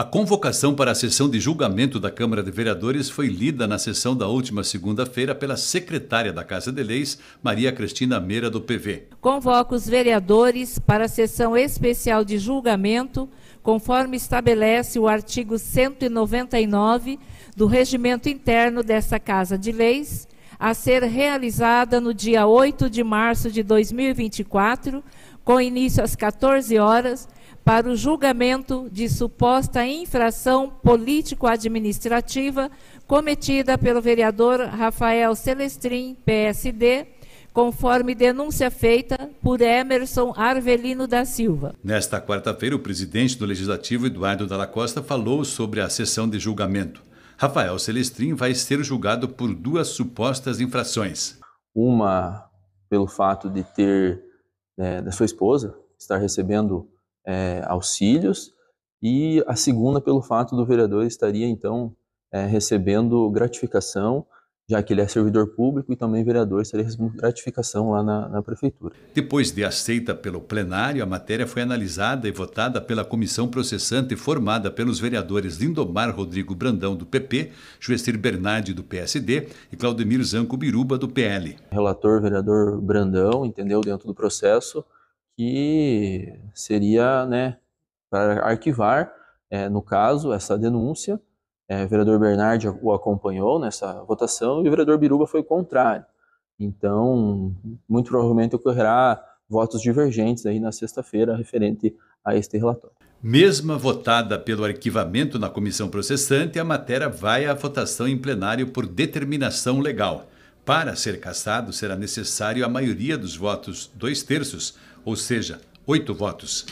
A convocação para a sessão de julgamento da Câmara de Vereadores foi lida na sessão da última segunda-feira pela secretária da Casa de Leis, Maria Cristina Meira, do PV. Convoca os vereadores para a sessão especial de julgamento, conforme estabelece o artigo 199 do regimento interno desta Casa de Leis, a ser realizada no dia 8 de março de 2024 com início às 14 horas, para o julgamento de suposta infração político-administrativa cometida pelo vereador Rafael Celestrin, PSD, conforme denúncia feita por Emerson Arvelino da Silva. Nesta quarta-feira, o presidente do Legislativo, Eduardo Dalla Costa, falou sobre a sessão de julgamento. Rafael Celestrin vai ser julgado por duas supostas infrações. Uma pelo fato de ter é, da sua esposa estar recebendo é, auxílios e a segunda pelo fato do vereador estaria então é, recebendo gratificação já que ele é servidor público e também vereador, seria gratificação lá na, na, prefeitura. Depois de aceita pelo plenário, a matéria foi analisada e votada pela comissão processante formada pelos vereadores Lindomar Rodrigo Brandão, do PP, Juestir Bernardi, do PSD e Claudemir Zanco Biruba, do PL. Relator, vereador Brandão, entendeu dentro do processo que seria né, para arquivar, é, no caso, essa denúncia, é, o vereador Bernardi o acompanhou nessa votação e o vereador Biruba foi contrário. Então, muito provavelmente ocorrerá votos divergentes aí na sexta-feira referente a este relatório. Mesma votada pelo arquivamento na comissão processante, a matéria vai à votação em plenário por determinação legal. Para ser cassado, será necessário a maioria dos votos, dois terços, ou seja, oito votos.